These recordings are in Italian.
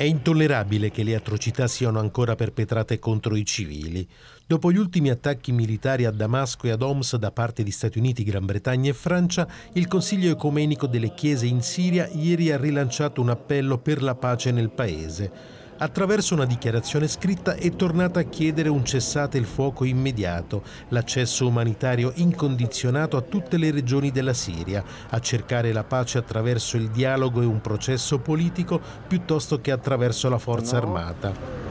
È intollerabile che le atrocità siano ancora perpetrate contro i civili. Dopo gli ultimi attacchi militari a Damasco e ad Homs da parte di Stati Uniti, Gran Bretagna e Francia, il Consiglio ecumenico delle Chiese in Siria ieri ha rilanciato un appello per la pace nel paese attraverso una dichiarazione scritta è tornata a chiedere un cessate il fuoco immediato, l'accesso umanitario incondizionato a tutte le regioni della Siria, a cercare la pace attraverso il dialogo e un processo politico piuttosto che attraverso la forza armata.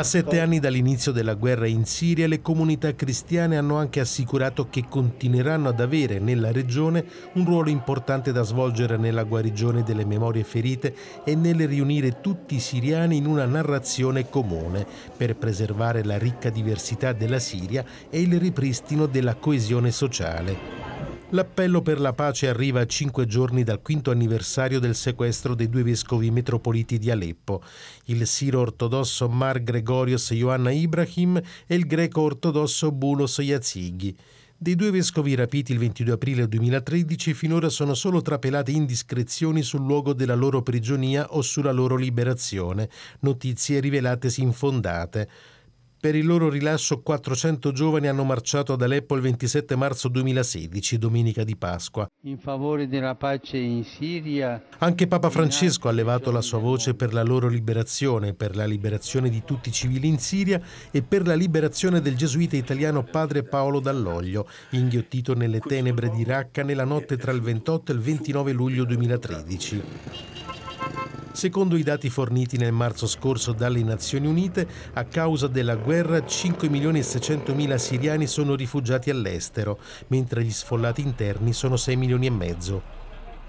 A sette anni dall'inizio della guerra in Siria, le comunità cristiane hanno anche assicurato che continueranno ad avere nella regione un ruolo importante da svolgere nella guarigione delle memorie ferite e nel riunire tutti i siriani in una narrazione comune per preservare la ricca diversità della Siria e il ripristino della coesione sociale. L'appello per la pace arriva a cinque giorni dal quinto anniversario del sequestro dei due vescovi metropoliti di Aleppo, il siro ortodosso Mar Gregorios Ioanna Ibrahim e il greco ortodosso Bulos Yazighi. Dei due vescovi rapiti il 22 aprile 2013 finora sono solo trapelate indiscrezioni sul luogo della loro prigionia o sulla loro liberazione, notizie rivelatesi infondate. Per il loro rilascio 400 giovani hanno marciato ad Aleppo il 27 marzo 2016, domenica di Pasqua. In favore della pace in Siria. Anche Papa Francesco ha levato la sua voce per la loro liberazione, per la liberazione di tutti i civili in Siria e per la liberazione del gesuita italiano padre Paolo Dall'Oglio, inghiottito nelle tenebre di Raqqa nella notte tra il 28 e il 29 luglio 2013. Secondo i dati forniti nel marzo scorso dalle Nazioni Unite, a causa della guerra 5.600.000 siriani sono rifugiati all'estero, mentre gli sfollati interni sono 6 milioni e mezzo.